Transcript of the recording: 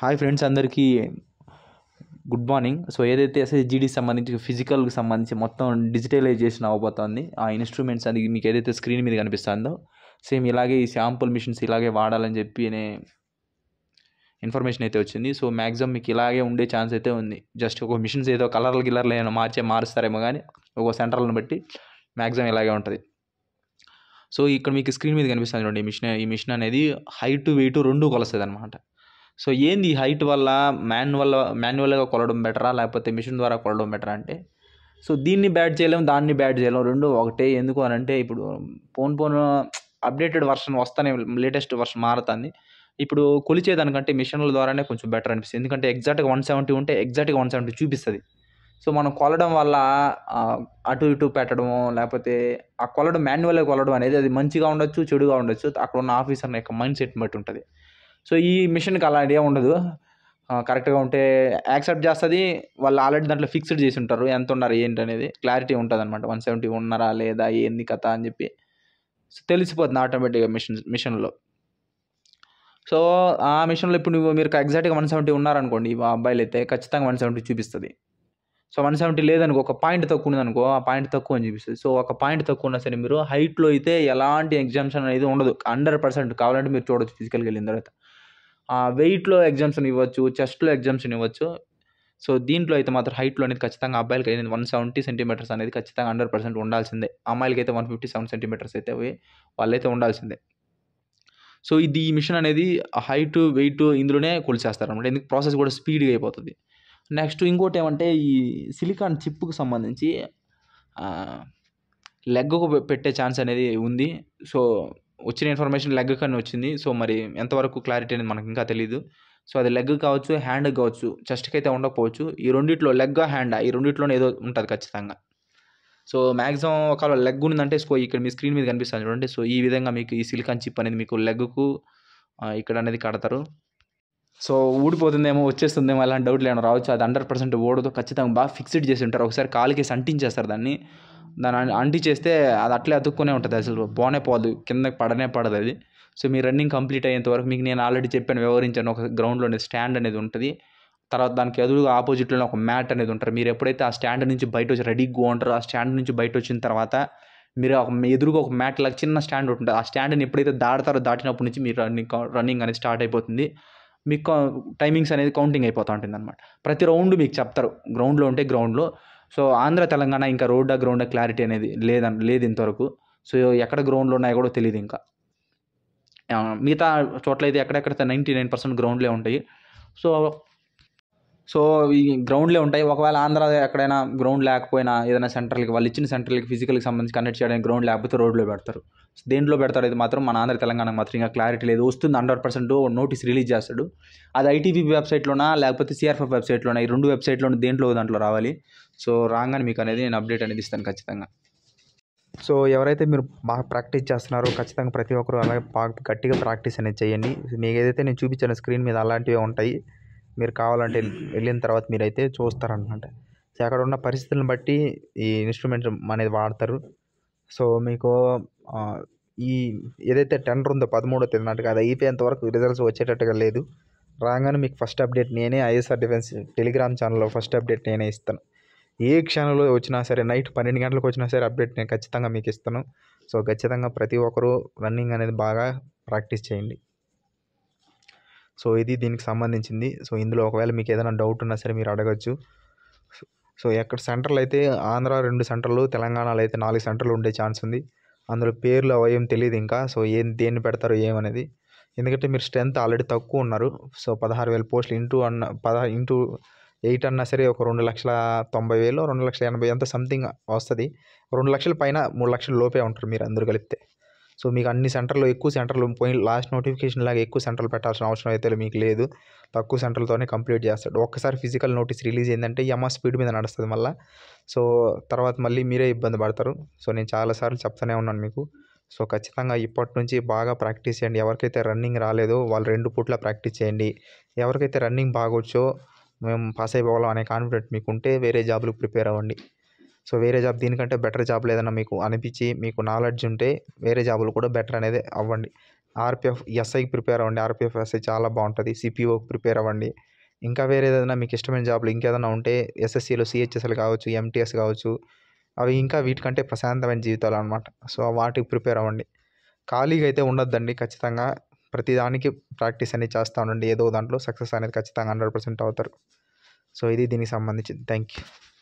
hi friends అందరికీ good morning so ఏదైతే జీడీకి సంబంధించి ఫిజికల్కి సంబంధించి మొత్తం డిజిటలైజేషన్ అవ్వబోతోంది ఆ ఇన్స్ట్రుమెంట్స్ అది మీకు ఏదైతే స్క్రీన్ మీద కనిపిస్తుందో సేమ్ ఇలాగే ఈ శాంపుల్ మిషన్స్ ఇలాగే వాడాలని చెప్పి అనే ఇన్ఫర్మేషన్ అయితే వచ్చింది సో మ్యాక్సిమం మీకు ఇలాగే ఉండే ఛాన్స్ అయితే ఉంది జస్ట్ ఒక మిషన్స్ ఏదో కలర్లు గిల్లర్లు ఏమైనా మార్చే మారుస్తారేమో కానీ ఒక సెంటర్లను బట్టి మ్యాక్సిమం ఇలాగే ఉంటుంది సో ఇక్కడ మీకు స్క్రీన్ మీద కనిపిస్తుంది చూడండి ఈ మిషన్ ఈ మిషన్ అనేది హైట్ వెయిట్ రెండు కొలుస్తుంది అనమాట సో ఏంది హైట్ వల్ల మాన్యువల్ మాన్యువల్గా కొలవడం బెటరా లేకపోతే మిషన్ ద్వారా కొలడం బెటరా అంటే సో దీన్ని బ్యాట్ చేయలేము దాన్ని బ్యాట్ చేయలేము రెండు ఒకటే ఎందుకు అని అంటే ఇప్పుడు ఫోన్ ఫోన్ అప్డేటెడ్ వర్షన్ వస్తానే లేటెస్ట్ వర్షన్ మారుతుంది ఇప్పుడు కొలిచేదానికంటే మిషన్ల ద్వారానే కొంచెం బెటర్ అనిపిస్తుంది ఎందుకంటే ఎగ్జాక్ట్గా వన్ సెవెంటీ ఉంటే ఎగ్జాక్ట్గా వన్ సెవెంటీ చూపిస్తుంది సో మనం కొలడం వల్ల అటు ఇటు పెట్టడము లేకపోతే ఆ కొలడం మాన్యువల్గా కొలడం అనేది అది మంచిగా ఉండొచ్చు చెడుగా ఉండొచ్చు అక్కడ ఉన్న ఆఫీసర్ యొక్క మైండ్ సెట్ బట్టి ఉంటుంది సో ఈ మిషన్కి ఐడియా ఉండదు కరెక్ట్గా ఉంటే యాక్సెప్ట్ చేస్తుంది వాళ్ళు ఆల్రెడీ దాంట్లో ఫిక్స్డ్ చేసి ఉంటారు ఎంత ఉన్నారు ఏంటి అనేది క్లారిటీ ఉంటుంది అనమాట వన్ సెవెంటీ ఉన్నారా లేదా ఏంది కథ అని చెప్పి సో తెలిసిపోతుంది ఆటోమేటిక్గా మిషన్ మిషన్లో సో ఆ మిషన్లో ఇప్పుడు నువ్వు మీరు ఎగ్జాక్ట్గా వన్ సెవెంటీ ఉన్నారనుకోండి ఆ అబ్బాయిలు అయితే ఖచ్చితంగా వన్ సెవెంటీ చూపిస్తుంది సో వన్ సెవెంటీ లేదనుకో ఒక పాయింట్ తక్కువ ఉందనుకో ఆ పాయింట్ తక్కువ అని చూపిస్తుంది సో ఒక పాయింట్ తక్కువ ఉన్నా సరే మీరు హైట్లో అయితే ఎలాంటి ఎగ్జామ్షన్ అనేది ఉండదు హండ్రెడ్ పర్సెంట్ కావాలంటే మీరు చూడవచ్చు ఫిజికల్కి వెళ్ళిన తర్వాత వెయిట్లో ఎగ్జామ్స్ని ఇవ్వచ్చు చెస్ట్లో ఎగ్జామ్స్ని ఇవ్వచ్చు సో దీంట్లో అయితే మాత్రం హైట్లో అనేది ఖచ్చితంగా అబ్బాయిలకి అనేది వన్ సెవెంటీ సెంటీమీటర్స్ అనేది ఖచ్చితంగా హండ్రెడ్ పర్సెంట్ ఉండాల్సిందే అమ్మాయిలకి అయితే వన్ ఫిఫ్టీ సెవెన్ సెంటీమీటర్స్ అయితే అవి వాళ్ళైతే ఉండాల్సిందే సో ఇది ఈ మిషన్ అనేది హైట్ వెయిట్ ఇందులోనే కొలిచేస్తారు అనమాట ఎందుకు ప్రాసెస్ కూడా స్పీడ్గా అయిపోతుంది నెక్స్ట్ ఇంకోటి ఏమంటే ఈ సిలికాన్ చిప్కు సంబంధించి లెగ్కు పెట్టే ఛాన్స్ అనేది ఉంది సో వచ్చిన ఇన్ఫర్మేషన్ లెగ్ కానీ వచ్చింది సో మరి ఎంతవరకు క్లారిటీ అనేది మనకు ఇంకా తెలియదు సో అది లెగ్ కావచ్చు హ్యాండ్ కావచ్చు చెస్ట్కి అయితే ఉండకపోవచ్చు ఈ రెండిట్లో లెగ్ హ్యాండ్ ఈ రెండిట్లోనే ఏదో ఉంటుంది ఖచ్చితంగా సో మ్యాక్సిమం ఒకవేళ లెగ్ ఉందంటే సో ఇక్కడ మీ స్క్రీన్ మీద కనిపిస్తుంది చూడండి సో ఈ విధంగా మీకు ఈ సిలికాన్ చిప్ అనేది మీకు లెగ్కు ఇక్కడ అనేది కడతారు సో ఊడిపోతుందేమో వచ్చేస్తుందేమో అలాంటి డౌట్లు ఏమైనా రావచ్చు అది హండ్రెడ్ పర్సెంట్ ఓడదు ఖచ్చితంగా బాగా ఫిక్స్డ్ చేసి ఉంటారు ఒకసారి కాలుకేసి అంటించేస్తారు దాన్ని దాన్ని అంటి చేస్తే అది అట్లే అతుక్కునే ఉంటుంది అసలు పోనే పోదు కిందకి పడనే పడదు అది సో మీ రన్నింగ్ కంప్లీట్ అయ్యేంత వరకు మీకు నేను ఆల్రెడీ చెప్పాను వివరించాను ఒక గ్రౌండ్లోనే స్టాండ్ అనేది ఉంటుంది తర్వాత దానికి ఎదురుగా ఆపోజిట్లో ఒక మ్యాట్ అనేది ఉంటారు మీరు ఎప్పుడైతే ఆ స్టాండ్ నుంచి బయట వచ్చి రెడీగా ఉంటారో ఆ స్టాండ్ నుంచి బయట వచ్చిన తర్వాత మీరు ఒక ఎదురుగా ఒక మ్యాట్ లాగా చిన్న స్టాండ్ ఉంటుంది ఆ స్టాండ్ని ఎప్పుడైతే దాడతారో దాటినప్పటి నుంచి మీరు రన్నింగ్ రన్నింగ్ అనేది స్టార్ట్ అయిపోతుంది మీకు టైమింగ్స్ అనేది కౌంటింగ్ అయిపోతూ ఉంటుంది అనమాట ప్రతి రౌండ్ మీకు చెప్తారు గ్రౌండ్లో ఉంటే గ్రౌండ్లో సో ఆంధ్ర తెలంగాణ ఇంకా రోడ్డా గ్రౌండ్ క్లారిటీ అనేది లేదని లేదు ఇంతవరకు సో ఎక్కడ గ్రౌండ్లు ఉన్నాయో కూడా తెలియదు ఇంకా మిగతా చోట్ల అయితే ఎక్కడెక్కడ నైంటీ నైన్ పర్సెంట్ గ్రౌండ్లే ఉంటాయి సో సో ఈ గ్రౌండ్లే ఉంటాయి ఒకవేళ ఆంధ్ర ఎక్కడైనా గ్రౌండ్ లేకపోయినా ఏదైనా సెంటర్లకి వాళ్ళు ఇచ్చిన సెంటర్లకి ఫిజికల్కి సంబంధించి కండక్ట్ చేయడానికి గ్రౌండ్ లేకపోతే రోడ్లో పెడతారు దేంట్లో పెడతారు ఇది మాత్రం మన ఆంధ్ర తెలంగాణ మాత్రం ఇంకా క్లారిటీ లేదు వస్తుంది హండ్రెడ్ పర్సెంట్ నోటీస్ రిలీజ్ చేస్తాడు అది ఐటీపీ వెబ్సైట్లోనా లేకపోతే సిఆర్ఎఫ్ వెబ్సైట్లోనా ఈ రెండు వెబ్సైట్లోనే దేంట్లో దాంట్లో రావాలి సో రాగానే మీకు అనేది నేను అప్డేట్ అనేది ఇస్తాను ఖచ్చితంగా సో ఎవరైతే మీరు బాగా ప్రాక్టీస్ చేస్తున్నారో ఖచ్చితంగా ప్రతి ఒక్కరు అలాగే బాగా గట్టిగా ప్రాక్టీస్ అనేది చేయండి మీకు ఏదైతే నేను చూపించాను స్క్రీన్ మీద అలాంటివే ఉంటాయి మీరు కావాలంటే వెళ్ళిన తర్వాత మీరు అయితే చూస్తారనమాట సో అక్కడ ఉన్న పరిస్థితులను బట్టి ఈ ఇన్స్ట్రుమెంట్ అనేది వాడతారు సో మీకు ఈ ఏదైతే టెండర్ ఉందో పదమూడో తేదీ నాటికి అది అయిపోయేంత వరకు రిజల్ట్స్ వచ్చేటట్టుగా లేదు రాగానే మీకు ఫస్ట్ అప్డేట్ నేనే ఐఎస్ఆర్ డిఫెన్స్ టెలిగ్రామ్ ఛానల్లో ఫస్ట్ అప్డేట్ నేనే ఇస్తాను ఏ క్షణంలో వచ్చినా సరే నైట్ పన్నెండు గంటలకు వచ్చినా సరే అప్డేట్ నేను ఖచ్చితంగా మీకు ఇస్తాను సో ఖచ్చితంగా ప్రతి ఒక్కరూ రన్నింగ్ అనేది బాగా ప్రాక్టీస్ చేయండి సో ఇది దీనికి సంబంధించింది సో ఇందులో ఒకవేళ మీకు ఏదైనా డౌట్ ఉన్నా సరే మీరు అడగచ్చు సో ఎక్కడ సెంటర్లు అయితే ఆంధ్ర రెండు సెంటర్లు తెలంగాణలో అయితే నాలుగు సెంటర్లు ఉండే ఛాన్స్ ఉంది అందులో పేర్లు అవయం తెలియదు ఇంకా సో ఏం దేన్ని పెడతారు ఏమనేది ఎందుకంటే మీరు స్ట్రెంత్ ఆల్రెడీ తక్కువ ఉన్నారు సో పదహారు వేల పోస్టులు ఇంటూ అన్న పదహారు ఇంటూ ఎయిట్ అన్నా సరే ఒక రెండు లక్షల తొంభై వేలు రెండు లక్షల ఎనభై ఎంత సంథింగ్ వస్తుంది రెండు లక్షల పైన మూడు లక్షల లోపే ఉంటారు మీరు అందరు కలిపితే సో మీకు అన్ని సెంటర్లో ఎక్కువ సెంటర్లు పోయి లాస్ట్ నోటిఫికేషన్ లాగా ఎక్కువ సెంటర్లు పెట్టాల్సిన అవసరం అయితే మీకు లేదు తక్కువ సెంటర్లతోనే కంప్లీట్ చేస్తాడు ఒక్కసారి ఫిజికల్ నోటీస్ రిలీజ్ ఏంటంటే ఎంఆర్ స్పీడ్ మీద నడుస్తుంది మళ్ళీ సో తర్వాత మళ్ళీ మీరే ఇబ్బంది పడతారు సో నేను చాలాసార్లు చెప్తానే ఉన్నాను మీకు సో ఖచ్చితంగా ఇప్పటి నుంచి బాగా ప్రాక్టీస్ చేయండి ఎవరికైతే రన్నింగ్ రాలేదో వాళ్ళు రెండు పూట్ల ప్రాక్టీస్ చేయండి ఎవరికైతే రన్నింగ్ బాగొచ్చో మేము పాస్ అయిపోవాలో అనే కాన్ఫిడెంట్ మీకుంటే వేరే జాబ్లకు ప్రిపేర్ అవ్వండి సో వేరే జాబ్ దీనికంటే బెటర్ జాబ్లు ఏదైనా మీకు అనిపించి మీకు నాలెడ్జ్ ఉంటే వేరే జాబులు కూడా బెటర్ అనేది అవ్వండి ఆర్పిఎఫ్ ఎస్ఐకి ప్రిపేర్ అవ్వండి ఆర్పిఎఫ్ ఎస్ఐ చాలా బాగుంటుంది సిపిఓకి ప్రిపేర్ అవ్వండి ఇంకా వేరే ఏదైనా మీకు ఇష్టమైన జాబ్లు ఇంకేదైనా ఉంటే ఎస్ఎస్సిలో సిహెచ్ఎస్ఎల్ కావచ్చు ఎంటీఎస్ కావచ్చు అవి ఇంకా వీటికంటే ప్రశాంతమైన జీవితాలు అనమాట సో వాటికి ప్రిపేర్ అవ్వండి ఖాళీగా అయితే ఉండొద్దండి ఖచ్చితంగా ప్రతిదానికి ప్రాక్టీస్ అనేది చేస్తూ ఉండండి ఏదో దాంట్లో సక్సెస్ అనేది ఖచ్చితంగా హండ్రెడ్ పర్సెంట్ అవుతారు సో ఇది దీనికి సంబంధించింది థ్యాంక్ యూ